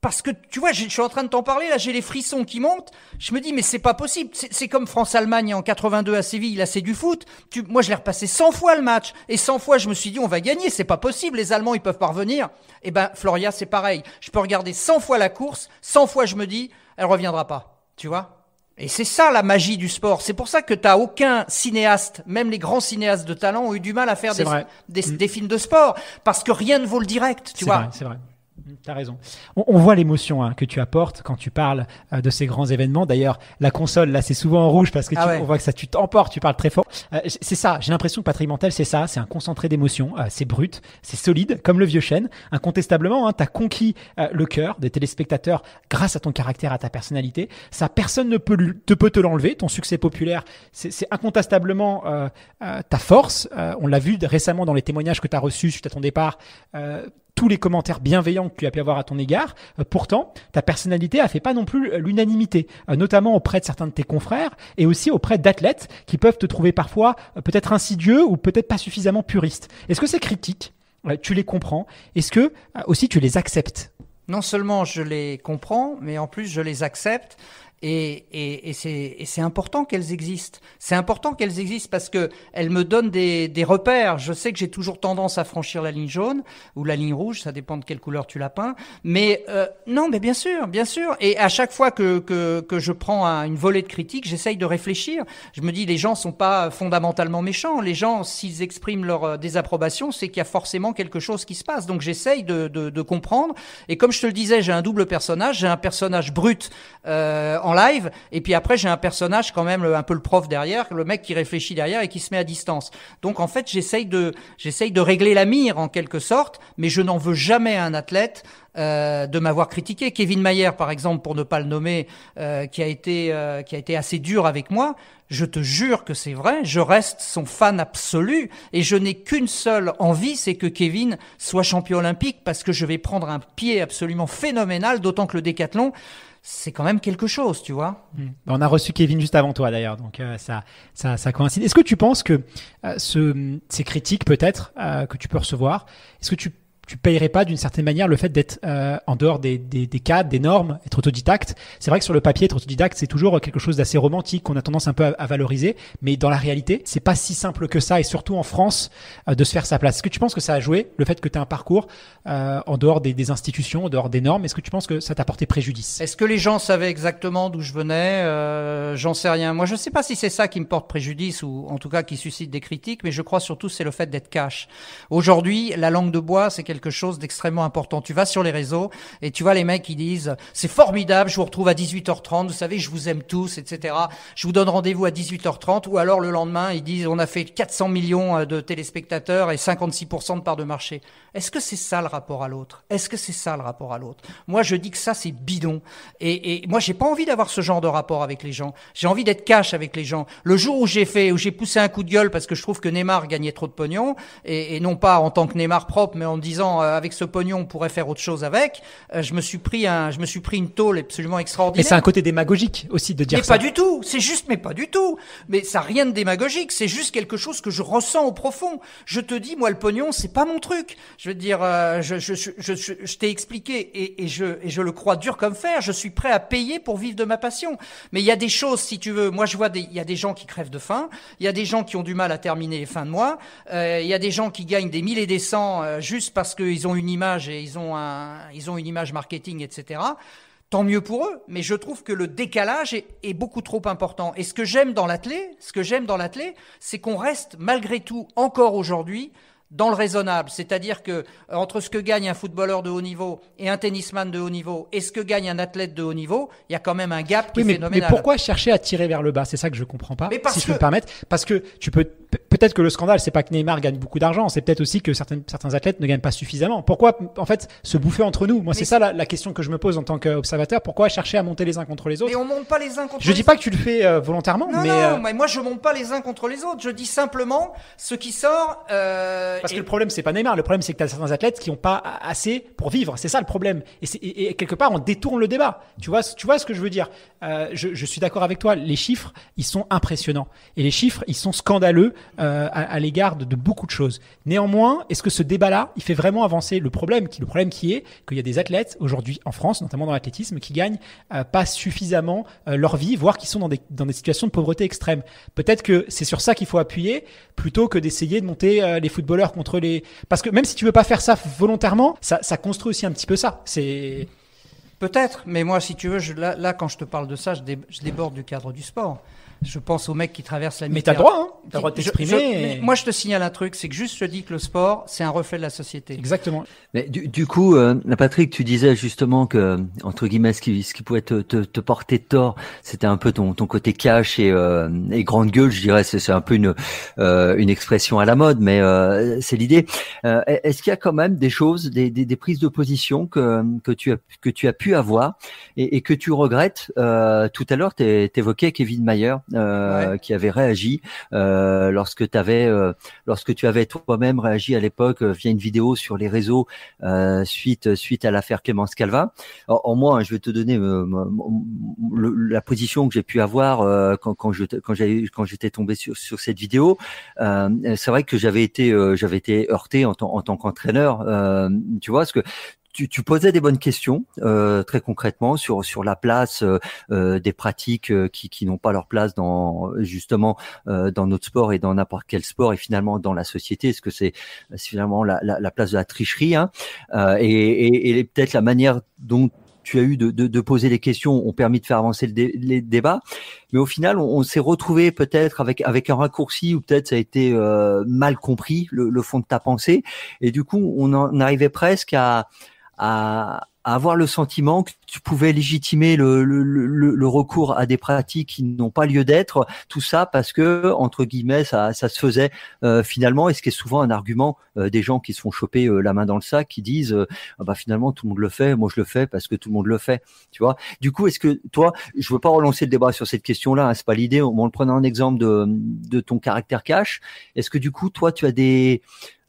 parce que tu vois, je suis en train de t'en parler, là j'ai les frissons qui montent. Je me dis, mais c'est pas possible. C'est comme France-Allemagne en 82 à Séville, là c'est du foot. Tu, moi je l'ai repassé 100 fois le match. Et 100 fois je me suis dit, on va gagner, c'est pas possible, les Allemands ils peuvent parvenir. Et eh ben Floria c'est pareil. Je peux regarder 100 fois la course, 100 fois je me dis, elle reviendra pas. Tu vois et c'est ça la magie du sport. C'est pour ça que t'as aucun cinéaste, même les grands cinéastes de talent, ont eu du mal à faire des, mm. des, films de sport parce que rien ne vaut le direct. Tu vois. Vrai, vrai. T'as raison. On, voit l'émotion hein, que tu apportes quand tu parles euh, de ces grands événements. D'ailleurs, la console, là, c'est souvent en rouge parce que ah tu, on voit que ça, tu t'emportes, tu parles très fort. Euh, c'est ça. J'ai l'impression que Patrick c'est ça. C'est un concentré d'émotions. Euh, c'est brut, c'est solide, comme le vieux chêne. Incontestablement, hein, t'as conquis le cœur des téléspectateurs grâce à ton caractère, à ta personnalité. Ça, personne ne peut, te, peut te l'enlever. Ton succès populaire, c'est incontestablement ta force. on l'a vu récemment dans les témoignages que t'as reçus suite à ton départ tous les commentaires bienveillants que tu as pu avoir à ton égard. Euh, pourtant, ta personnalité a fait pas non plus euh, l'unanimité, euh, notamment auprès de certains de tes confrères et aussi auprès d'athlètes qui peuvent te trouver parfois peut-être insidieux ou peut-être pas suffisamment puriste. Est-ce que ces critiques, tu les comprends Est-ce que aussi tu les acceptes non seulement je les comprends, mais en plus je les accepte. Et, et, et c'est important qu'elles existent. C'est important qu'elles existent parce que elles me donnent des, des repères. Je sais que j'ai toujours tendance à franchir la ligne jaune ou la ligne rouge, ça dépend de quelle couleur tu la peins. Mais euh, non, mais bien sûr, bien sûr. Et à chaque fois que, que, que je prends une volée de critiques, j'essaye de réfléchir. Je me dis, les gens sont pas fondamentalement méchants. Les gens, s'ils expriment leur euh, désapprobation, c'est qu'il y a forcément quelque chose qui se passe. Donc j'essaye de, de, de, comprendre. Et comme je te le disais, j'ai un double personnage. J'ai un personnage brut. Euh, en en live, et puis après j'ai un personnage quand même euh, un peu le prof derrière, le mec qui réfléchit derrière et qui se met à distance. Donc en fait j'essaye de j'essaye de régler la mire en quelque sorte, mais je n'en veux jamais à un athlète euh, de m'avoir critiqué. Kevin Mayer, par exemple, pour ne pas le nommer, euh, qui a été qui a été assez dur avec moi. Je te jure que c'est vrai. Je reste son fan absolu et je n'ai qu'une seule envie, c'est que Kevin soit champion olympique parce que je vais prendre un pied absolument phénoménal, d'autant que le décathlon c'est quand même quelque chose, tu vois. Hmm. Bah, on a reçu Kevin juste avant toi d'ailleurs, donc euh, ça, ça, coïncide. Est-ce que tu penses que euh, ces critiques peut-être euh, que tu peux recevoir, est-ce que tu tu payerais pas d'une certaine manière le fait d'être euh, en dehors des, des, des, cadres, des normes, être autodidacte. C'est vrai que sur le papier, être autodidacte, c'est toujours quelque chose d'assez romantique qu'on a tendance un peu à, valoriser, mais dans la réalité, c'est pas si simple que ça, et surtout en France, euh, de se faire sa place. Est-ce que tu penses que ça a joué le fait que tu as un parcours euh, en dehors des, des, institutions, en dehors des normes Est-ce que tu penses que ça t'a porté préjudice Est-ce que les gens savaient exactement d'où je venais J'en sais rien. Moi, je sais pas si c'est ça qui me porte préjudice ou en tout cas qui suscite des critiques, mais je crois surtout c'est le fait d'être cash. Aujourd'hui, la langue de bois, c'est quelque quelque chose d'extrêmement important. Tu vas sur les réseaux et tu vois les mecs qui disent c'est formidable, je vous retrouve à 18h30, vous savez, je vous aime tous, etc. Je vous donne rendez-vous à 18h30 ou alors le lendemain ils disent on a fait 400 millions euh, de téléspectateurs et 56% de parts de marché. Est-ce que c'est ça le rapport à l'autre Est-ce que c'est ça le rapport à l'autre Moi je dis que ça c'est bidon et, moi j'ai pas envie d'avoir ce genre de rapport avec les gens. J'ai envie d'être cash avec les gens. Le jour où j'ai fait où j'ai poussé un coup de gueule parce que je trouve que Neymar gagnait trop de pognon et, et non pas en tant que Neymar propre mais en disant euh, avec ce pognon, on pourrait faire autre chose avec. Euh, je me suis pris un, je me suis pris une tôle absolument extraordinaire. et c'est un côté démagogique aussi de dire ça. Mais pas du tout. C'est juste, mais pas du tout. Mais ça rien de démagogique. C'est juste quelque chose que je ressens au profond. Je te dis, moi, le pognon, c'est pas mon truc. Je veux dire, euh, je, je, t'ai expliqué et, je, et je le crois dur comme fer. Je suis prêt à payer pour vivre de ma passion. Mais il y a des choses, si tu veux. Moi, je vois des, il y a des gens qui crèvent de faim. Il y a des gens qui ont du mal à terminer les fins de mois. il y a des gens qui gagnent des mille et des cents juste parce que ils ont une image et ils ont, un, ils ont une image marketing, etc. Tant mieux pour eux, mais je trouve que le décalage est, beaucoup trop important. Et ce que j'aime dans l'atelier, ce que j'aime dans c'est qu'on reste malgré tout encore aujourd'hui dans le raisonnable, c'est-à-dire que euh, entre ce que gagne un footballeur de haut niveau et un tennisman de haut niveau et ce que gagne un athlète de haut niveau, il y a quand même un gap qui est mais, phénoménal. Mais pourquoi chercher à tirer vers le bas C'est ça que je comprends pas, mais si je peux me permettre, parce que tu peux peut-être que le scandale, c'est pas que Neymar gagne beaucoup d'argent, c'est peut-être aussi que certains, certains athlètes ne gagnent pas suffisamment. Pourquoi en fait se bouffer entre nous Moi, c'est ça la, question que je me pose en tant qu'observateur. Pourquoi chercher à monter les uns contre les autres on monte pas les uns contre. Je dis pas que tu le fais euh, volontairement, non, mais, non, euh, mais moi je monte pas les uns contre les autres. Je dis simplement ce qui sort. Euh parce que le problème, c'est pas Neymar. Le problème, c'est que tu as certains athlètes qui n'ont pas assez pour vivre. C'est ça le problème. Et, quelque part, on détourne le débat. Tu vois, tu vois ce que je veux dire euh, je, suis d'accord avec toi. Les chiffres, ils sont impressionnants. Et les chiffres, ils sont scandaleux euh, à, l'égard de, beaucoup de choses. Néanmoins, est-ce que ce débat-là, il fait vraiment avancer le problème qui, Le problème qui est qu'il y a des athlètes aujourd'hui en France, notamment dans l'athlétisme, qui gagnent euh, pas suffisamment leur vie, voire qui sont dans des, dans des situations de pauvreté extrême. Peut-être que c'est sur ça qu'il faut appuyer plutôt que d'essayer de monter les footballeurs contre les. Parce que même si tu veux pas faire ça volontairement, ça, construit aussi un petit peu ça. C'est. Peut-être, mais moi, si tu veux, là, quand je te parle de ça, je, je déborde du cadre du sport. Je pense aux mecs qui traversent la Mais t'as droit, hein T'as droit de t'exprimer. Moi, je te signale un truc, c'est que juste je dis que le sport, c'est un reflet de la société. Exactement. Mais du, coup, euh, Patrick, tu disais justement que, entre guillemets, ce qui, ce qui pouvait te, te, porter tort, c'était un peu ton, ton côté cash et, euh, et grande gueule, je dirais. C'est un peu une, euh, une expression à la mode, mais euh, c'est l'idée. Euh, est-ce qu'il y a quand même des choses, des, des, prises de position que, que, tu, as, que tu as pu avoir et, et que tu regrettes euh, Tout à l'heure, tu évoquais Kevin Mayer. Euh, qui avait réagi euh, lorsque, avais, euh, lorsque tu avais toi-même réagi à l'époque euh, via une vidéo sur les réseaux suite, suite à l'affaire Clémence Calvin. En, moi, hein, je vais te donner la position que j'ai pu avoir quand, quand j'étais quand j'étais tombé sur, sur, cette vidéo. C'est vrai que j'avais été, j'avais été heurté en, en tant qu'entraîneur, tu vois, parce que tu, tu, posais des bonnes questions euh, très concrètement sur sur la place euh, euh des pratiques euh, qui, qui n'ont pas leur place dans justement euh, dans notre sport et dans n'importe quel sport et finalement dans la société est-ce que c'est finalement la, la, la, place de la tricherie hein euh, et, et, et peut-être la manière dont tu as eu de, de, de, poser les questions ont permis de faire avancer le les débats. Mais au final, on, s'est retrouvé peut-être avec, avec un raccourci ou peut-être ça a été mal compris le, fond de ta pensée. Et du coup, on en arrivait presque à, à, avoir le sentiment que tu pouvais légitimer le, recours à des pratiques qui n'ont pas lieu d'être, tout ça parce que entre guillemets ça, ça se faisait euh, finalement, et ce qui est souvent un argument euh, des gens qui se font choper euh, la main dans le sac, qui disent ah bah finalement tout le monde le fait, moi je le fais parce que tout le monde le fait, tu vois. Du coup, est-ce que toi, je veux pas relancer le débat sur cette question-là, hein, c'est pas l'idée, on, on le prenait un exemple de, de ton caractère cash. Est-ce que du coup toi tu as des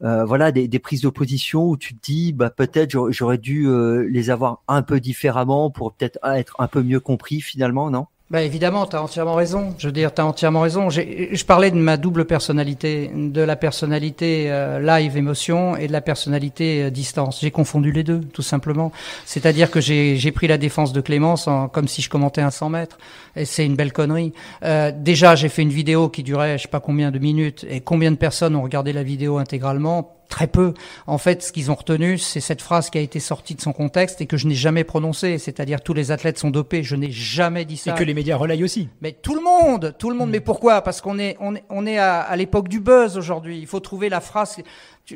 euh, voilà, des, des, prises de position où tu te dis, bah peut-être j'aurais dû euh, les avoir un peu différemment pour peut-être être un peu mieux compris finalement, non ben, évidemment, tu as entièrement raison. Je veux dire, tu entièrement raison. Je parlais de ma double personnalité, de la personnalité euh, live émotion et de la personnalité euh, distance. J'ai confondu les deux, tout simplement. C'est-à-dire que j'ai pris la défense de Clémence comme si je commentais un 100 mètres. Et c'est une belle connerie. Euh, déjà, j'ai fait une vidéo qui durait je sais pas combien de minutes et combien de personnes ont regardé la vidéo intégralement très peu. En fait, ce qu'ils ont retenu, c'est cette phrase qui a été sortie de son contexte et que je n'ai jamais prononcée, c'est-à-dire tous les athlètes sont dopés. Je n'ai jamais dit ça. Et que les médias relayent aussi. Mais tout le monde, tout le monde. Mm. Mais pourquoi Parce qu'on est, on est, à, l'époque du buzz aujourd'hui. Il faut trouver la phrase.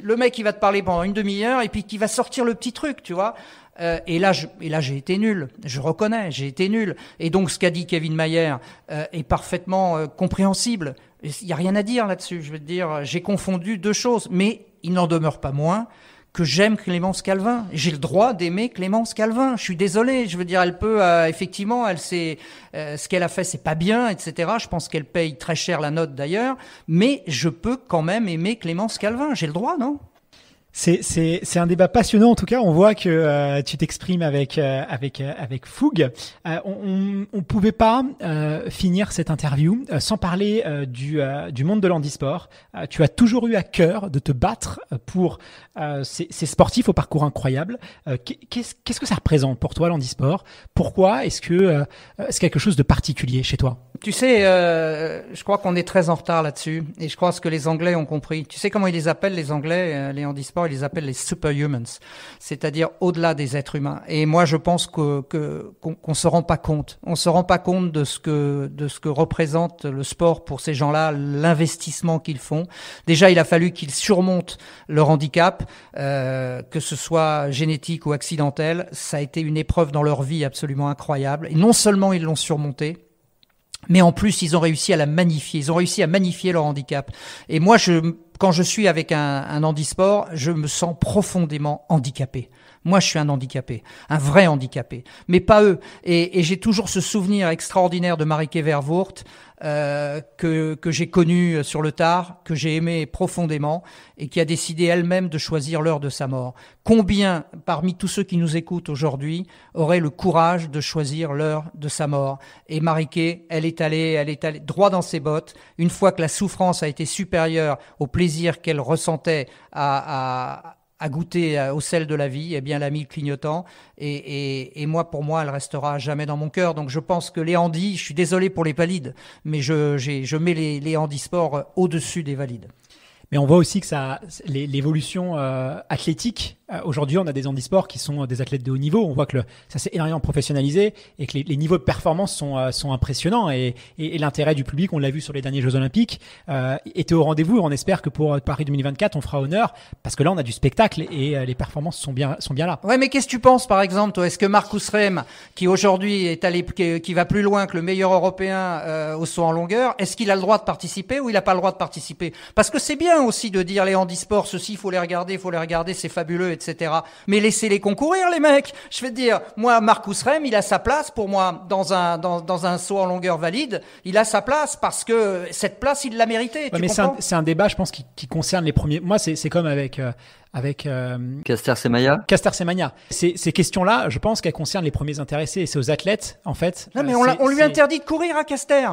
Le mec, qui va te parler pendant une demi-heure et puis qui va sortir le petit truc, tu vois. Euh, et là, et là, j'ai été nul. Je reconnais, j'ai été nul. Et donc, ce qu'a dit Kevin Mayer euh, est parfaitement euh, compréhensible. Il n'y a rien à dire là-dessus. Je veux dire, j'ai confondu deux choses, mais il n'en demeure pas moins que j'aime Clémence Calvin. J'ai le droit d'aimer Clémence Calvin. Je suis désolé. Je veux dire, elle peut euh, effectivement, elle sait euh, ce qu'elle a fait, c'est pas bien, etc. Je pense qu'elle paye très cher la note d'ailleurs, mais je peux quand même aimer Clémence Calvin. J'ai le droit, non c'est un débat passionnant en tout cas. On voit que euh, tu t'exprimes avec euh, avec euh, avec fougue. on, ne pouvait pas finir cette interview sans parler du du monde de l'handisport. tu as toujours eu à cœur de te battre pour ces, sportifs au parcours incroyable. Qu'est-ce que ça représente pour toi l'handisport Pourquoi est-ce que c'est quelque chose de particulier chez toi Tu sais, je crois qu'on est très en retard là-dessus et je crois ce que les Anglais ont compris. Tu sais comment ils les appellent les Anglais les handisports ils les appellent les superhumans, c'est-à-dire au-delà des êtres humains. Et moi, je pense que qu'on ne se rend pas compte. On se rend pas compte de ce que de ce que représente le sport pour ces gens-là, l'investissement qu'ils font. Déjà, il a fallu qu'ils surmontent leur handicap, euh, que ce soit génétique ou accidentel. Ça a été une épreuve dans leur vie absolument incroyable. Et non seulement ils l'ont surmonté, mais en plus, ils ont réussi à la magnifier. Ils ont réussi à magnifier leur handicap. Et moi, je quand je suis avec un, un handisport, je me sens profondément handicapé. Moi, je suis un handicapé, un vrai handicapé, mais pas eux. Et, j'ai toujours ce souvenir extraordinaire de Marieke Vervoort euh, que, j'ai connu euh, sur le tard, que j'ai aimé profondément et qui a décidé elle-même de choisir l'heure de sa mort. Combien, parmi tous ceux qui nous écoutent aujourd'hui, auraient le courage de choisir l'heure de sa mort Et Marieke, elle est allée, elle est allée droit dans ses bottes. Une fois que la souffrance a été supérieure au plaisir qu'elle ressentait à, à à goûter euh, au sel de la vie, eh bien, l'ami clignotant. Et, et, moi, pour moi, elle restera jamais dans mon cœur. Donc, je pense que les handis, je suis désolé pour les palides, mais je, je mets les, les handisports euh, au-dessus des valides. Mais on voit aussi que ça, l'évolution euh, athlétique euh, aujourd'hui, on a des handisports qui sont euh, des athlètes de haut niveau. On voit que ça s'est énormément professionnalisé et que les, niveaux de performance sont, euh, sont impressionnants. Et, l'intérêt du public, on l'a vu sur les derniers Jeux Olympiques, était au rendez-vous. On espère que pour Paris 2024, on fera honneur parce que là, on a du spectacle et les performances sont bien, là. Ouais, mais qu'est-ce que tu penses, par exemple, Est-ce que Marcus Rem, qui aujourd'hui est allé, qui, va plus loin que le meilleur européen au saut en longueur, est-ce qu'il a le droit de participer ou il n'a pas le droit de participer Parce que c'est bien aussi de dire les handisports, ceci, il faut les regarder, il faut les regarder, c'est fabuleux, etc. Mais laissez-les concourir, les mecs. Je vais te dire, moi, Marcus Rem, il a sa place pour moi dans un dans, dans un saut en longueur valide. Il a sa place parce que cette place, il l'a méritée. mais c'est un, un, débat, je pense, qui, concerne les premiers. Moi, c'est comme avec. Euh, avec euh, Caster Semenya. Caster Semenya. Ces, ces questions-là, je pense qu'elles concernent les premiers intéressés et c'est aux athlètes en fait. Non mais euh, on, on lui interdit de courir à Caster.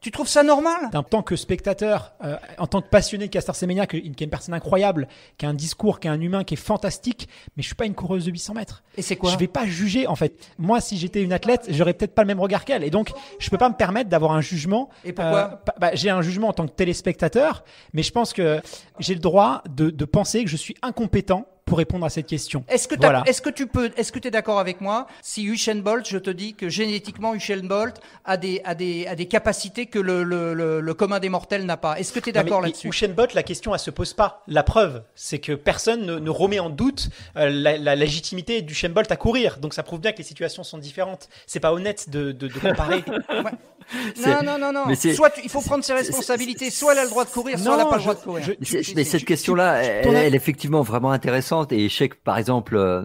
Tu trouves ça normal En tant que spectateur, euh, en tant que passionné de Castor Semenya, qui est une personne incroyable, qui a un discours, qui est un humain, qui est fantastique, mais je suis pas une coureuse de 800 mètres. Et c'est quoi Je vais pas juger en fait. Moi, si j'étais une athlète, j'aurais peut-être pas le même regard qu'elle, et donc je peux pas me permettre d'avoir un jugement. Et pourquoi euh, bah, J'ai un jugement en tant que téléspectateur, mais je pense que j'ai le droit de, de penser que je suis incompétent pour répondre à cette question. Est-ce que, est que tu peux, est-ce que tu es d'accord avec moi si Usain Bolt, je te dis que génétiquement Usain Bolt a des, a des, a des capacités que le, le, le, commun des mortels n'a pas. Est-ce que tu es d'accord là-dessus Usain Bolt, la question elle se pose pas. La preuve, c'est que personne ne, remet en doute euh, la, la, légitimité d'Usain Bolt à courir. Donc ça prouve bien que les situations sont différentes. C'est pas honnête de, comparer. Non, non, non, non. Soit il faut prendre ses responsabilités, soit elle a le droit de courir, soit elle n'a pas le droit de courir. mais cette question-là, elle, est effectivement vraiment intéressante. Et je sais que, par exemple, euh,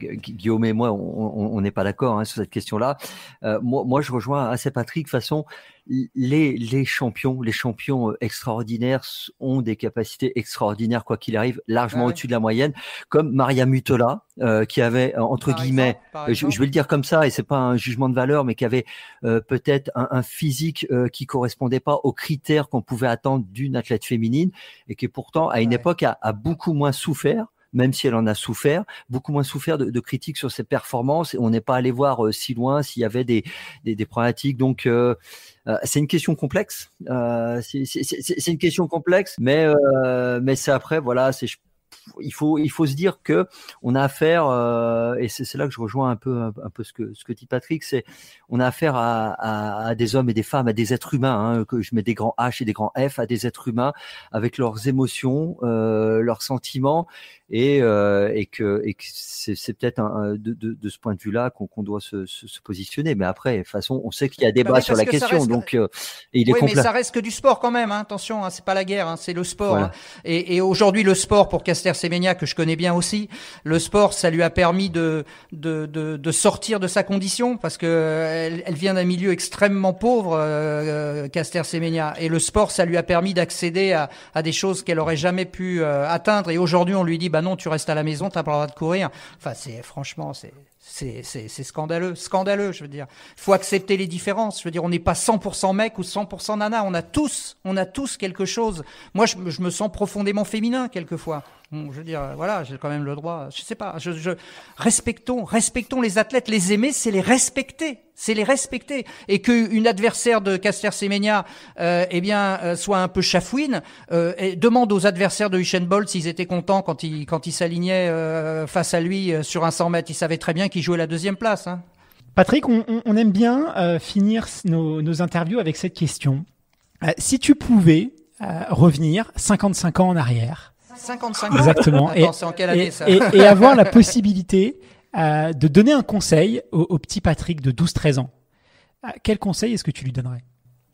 Guillaume et moi, on n'est pas d'accord hein, sur cette question-là. Euh, moi, moi, je rejoins assez Patrick. De toute façon, les, les, champions, les champions euh, extraordinaires ont des capacités extraordinaires, quoi qu'il arrive, largement au-dessus de la moyenne, comme Maria Mutola, qui avait, entre guillemets, Je, vais le dire comme ça, et c'est pas un jugement de valeur, mais qui avait peut-être un, un physique euh, qui correspondait pas aux critères qu'on pouvait attendre d'une athlète féminine et qui pourtant à une époque a, beaucoup moins souffert même si elle en a souffert, beaucoup moins souffert de, critiques sur ses performances. on n'est pas allé voir euh, si loin s'il y avait des, des, problématiques. Donc, euh, c'est une question complexe. c'est une question complexe, mais, mais c'est après, voilà, c'est il faut, il faut se dire que on a affaire, euh, et c'est là que je rejoins un peu, un, peu ce que, ce que dit Patrick, c'est on a affaire à, des hommes et des femmes, à des êtres humains, hein, que je mets des grands H et des grands F, à des êtres humains avec leurs émotions, euh, leurs sentiments, et, euh, et que, et c'est peut-être de, de, de, ce point de vue-là qu'on doit se, se, positionner. Mais après, de toute façon, on sait qu'il y a débat sur la question, donc euh, il est oui, mais ça reste que du sport quand même. Hein. Attention, hein, c'est pas la guerre, hein, c'est le sport. Et, et aujourd'hui, le sport pour Caster Semenya que je connais bien aussi, le sport, ça lui a permis de de, de, de sortir de sa condition parce que elle, vient d'un milieu extrêmement pauvre, euh, Caster Semenya, et le sport, ça lui a permis d'accéder à, à, des choses qu'elle aurait jamais pu atteindre. Et aujourd'hui, on lui dit, bah ah non, tu restes à la maison, t'as pas le droit de courir. Enfin, c'est franchement, c'est c'est c'est scandaleux, scandaleux, je veux dire. faut accepter les différences. Je veux dire, on n'est pas 100% mec ou 100% nana. On a tous, on a tous quelque chose. Moi, je, me sens profondément féminin quelquefois. je veux dire, voilà, j'ai quand même le droit. Je sais pas. Je, respectons, respectons les athlètes. Les aimer, c'est les respecter c'est les respecter. Et que qu'une adversaire de Caster-Semenya euh, eh bien, euh, soit un peu chafouine, euh, et demande aux adversaires de Usain Bolt s'ils étaient contents quand ils quand il s'alignaient euh, face à lui sur un 100 mètres. Ils savaient très bien qu'ils jouait la deuxième place. Hein. Patrick, on, aime bien finir nos, interviews avec cette question. si tu pouvais revenir 55 ans en arrière, 55 ans. Exactement. et, avoir la possibilité euh, de donner un conseil au, petit Patrick de 12-13 ans, euh, quel conseil est-ce que tu lui donnerais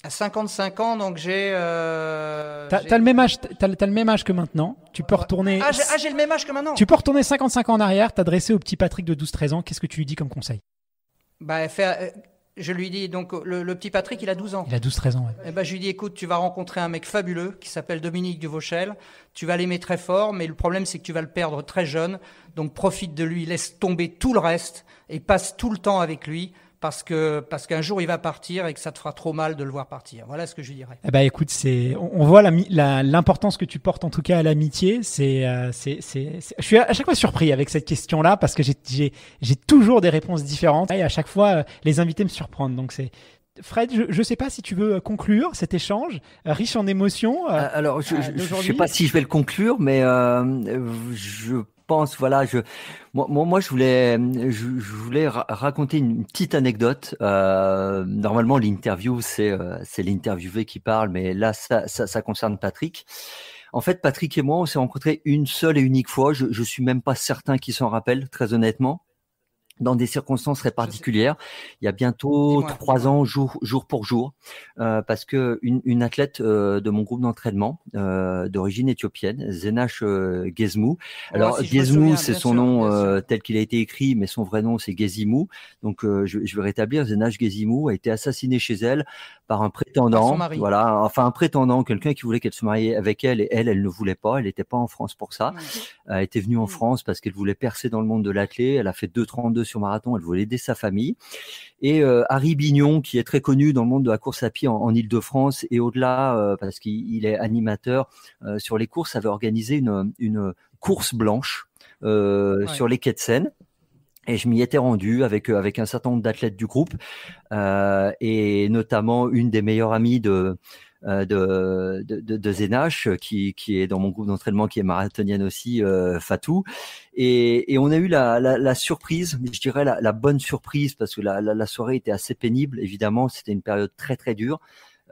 à 55 ans, donc j'ai. Euh, t'as, le même âge, le même âge que maintenant. Tu peux ah, retourner. Ah, ah, j'ai, le même âge que maintenant. Tu peux retourner 55 ans en arrière, t'adresser au petit Patrick de 12-13 ans. Qu'est-ce que tu lui dis comme conseil Bah, faire, euh, je lui dis, donc, le, petit Patrick, il a 12 ans. Il a 12-13 ans, ouais. Et eh ben, je lui dis, écoute, tu vas rencontrer un mec fabuleux qui s'appelle Dominique Duvauchel. Tu vas l'aimer très fort, mais le problème, c'est que tu vas le perdre très jeune. Donc, profite de lui, laisse tomber tout le reste et passe tout le temps avec lui parce que parce qu'un jour il va partir et que ça te fera trop mal de le voir partir. Voilà ce que je dirais. Eh ben écoute, c'est on, voit l'importance que tu portes en tout cas à l'amitié. C'est euh, c'est je suis à chaque fois surpris avec cette question là parce que j'ai j'ai toujours des réponses différentes et à chaque fois euh, les invités me surprennent. Donc c'est Fred, je ne sais pas si tu veux euh, conclure cet échange euh, riche en émotions. Alors, je ne sais pas si je vais le conclure, mais je pense, voilà, je, moi, moi je voulais, je, voulais raconter une petite anecdote. Euh, normalement, l'interview, c'est, euh, c'est l'interviewé qui parle, mais là, ça, ça, concerne Patrick. En fait, Patrick et moi, on s'est rencontrés une seule et unique fois. Je, je suis même pas certain qu'il s'en rappelle, très honnêtement dans des circonstances très particulières. Il y a bientôt trois ans, jour, jour pour jour, euh, parce que une, athlète euh, de mon groupe d'entraînement euh, d'origine éthiopienne, Zenash Gezmou. Alors ouais, c'est son nom tel qu'il a été écrit, mais son vrai nom c'est Gezimou. Donc je, je, vais rétablir. Zenash Gezimou a été assassinée chez elle par un prétendant. voilà, enfin un prétendant, quelqu'un qui voulait qu'elle se marie avec elle et elle, elle ne voulait pas. Elle n'était pas en France pour ça. Elle était venue en hmm. France parce qu'elle voulait percer dans le monde de l'athlé. Elle a fait deux sur marathon, elle voulait aider sa famille. Et euh, Harry Bignon, qui est très connu dans le monde de la course à pied en, Ile-de-France et au-delà, euh, parce qu'il est animateur euh, sur les courses, avait organisé une, course blanche sur les quais de Seine. Et je m'y étais rendu avec, avec un certain nombre d'athlètes du groupe, et notamment une des meilleures amies de, euh, de, de, Zénache, euh, qui, qui, est dans mon groupe d'entraînement, qui est marathonienne aussi, euh, Fatou. Et, et, on a eu la, la, la surprise, je dirais la, bonne surprise, parce que la, soirée était assez pénible, évidemment, c'était une période très très dure,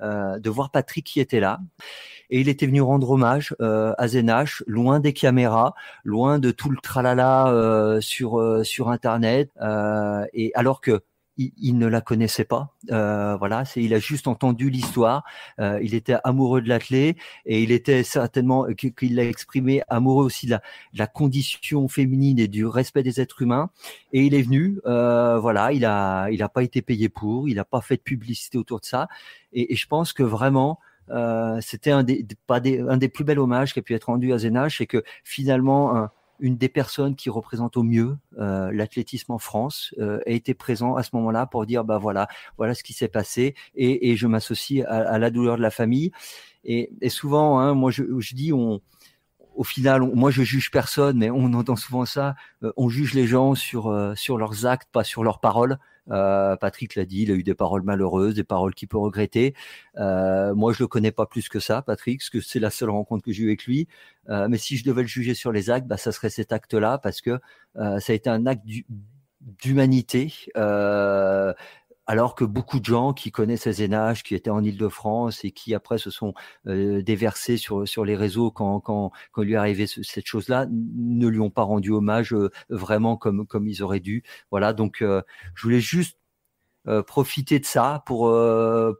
de voir Patrick qui était là. Et il était venu rendre hommage euh, à Zénache, loin des caméras, loin de tout le tralala euh, sur sur Internet. et alors que il, ne la connaissait pas. Euh, voilà, c'est il a juste entendu l'histoire. Euh, il était amoureux de clé et il était certainement euh, qu'il l'a exprimé amoureux aussi de la, de la, condition féminine et du respect des êtres humains. Et il est venu. voilà, il a il a pas été payé pour, il n'a pas fait de publicité autour de ça. Et, je pense que vraiment. c'était un des, pas des, un des plus bels hommages qui a pu être rendu à Zénache, et que finalement un, une des personnes qui représente au mieux euh, l'athlétisme en France euh, a été présent à ce moment-là pour dire bah voilà voilà ce qui s'est passé et, je m'associe à, la douleur de la famille et, souvent hein, moi je, dis on au final, moi je juge personne, mais on entend souvent ça. Euh, on juge les gens sur sur leurs actes, pas sur leurs paroles. Euh, Patrick l'a dit, il a eu des paroles malheureuses, des paroles qu'il peut regretter. Euh, moi, je le connais pas plus que ça, Patrick, parce que c'est la seule rencontre que j'ai eue avec lui. Euh, mais si je devais le juger sur les actes, bah, ça serait cet acte-là, parce que ça a été un acte d'humanité alors que beaucoup de gens qui connaissent Azénage, qui étaient en Ile-de-France et qui après se sont euh, déversés sur, sur les réseaux quand, quand, lui est cette chose-là, ne lui ont pas rendu hommage euh, vraiment comme, comme ils auraient dû. Voilà, donc euh, je voulais juste profiter de ça pour,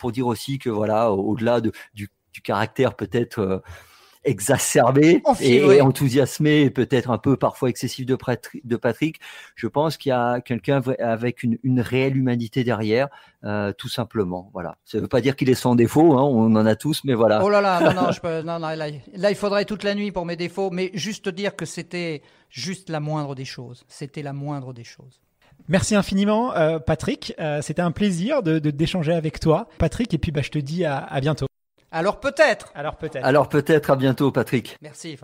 pour dire aussi que voilà, au-delà du, du caractère peut-être exacerbé et, enthousiasmé, peut-être un peu parfois excessif de, de Patrick. Je pense qu'il y a quelqu'un avec une, réelle humanité derrière, euh, tout simplement. Voilà. Ça ne veut pas dire qu'il est sans défaut, hein, on en a tous, mais voilà. Oh là là, non, là, il faudrait toute la nuit pour mes défauts, mais juste dire que c'était juste la moindre des choses. C'était la moindre des choses. Merci infiniment, euh, Patrick. Euh, c'était un plaisir de d'échanger avec toi, Patrick. Et puis, bah, je te dis à bientôt. Alors peut-être. Alors peut-être. Alors peut-être à bientôt Patrick. Merci